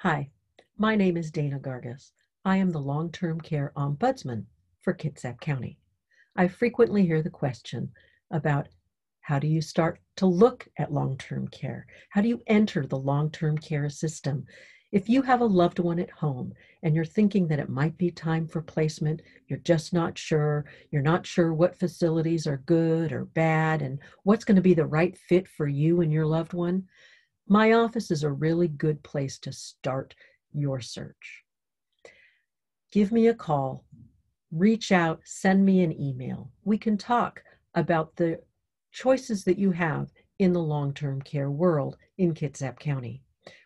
Hi, my name is Dana Gargas. I am the long term care ombudsman for Kitsap County. I frequently hear the question about how do you start to look at long term care? How do you enter the long term care system? If you have a loved one at home and you're thinking that it might be time for placement, you're just not sure, you're not sure what facilities are good or bad and what's going to be the right fit for you and your loved one, my office is a really good place to start your search. Give me a call, reach out, send me an email. We can talk about the choices that you have in the long term care world in Kitsap County.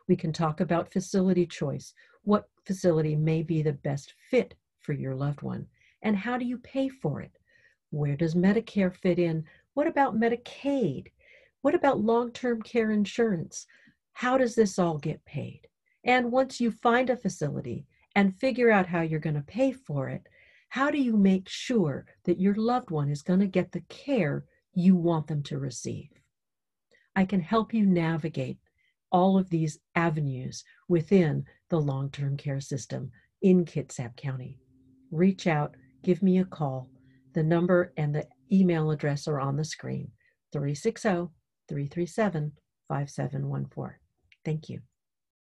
We can talk about facility choice, what facility may be the best fit for your loved one, and how do you pay for it? Where does Medicare fit in? What about Medicaid? What about long term care insurance? How does this all get paid? And once you find a facility and figure out how you're going to pay for it, how do you make sure that your loved one is going to get the care you want them to receive? I can help you navigate all of these avenues within the long term care system in Kitsap County. Reach out, give me a call. The number and the email address are on the screen 360 337 5714. Thank you.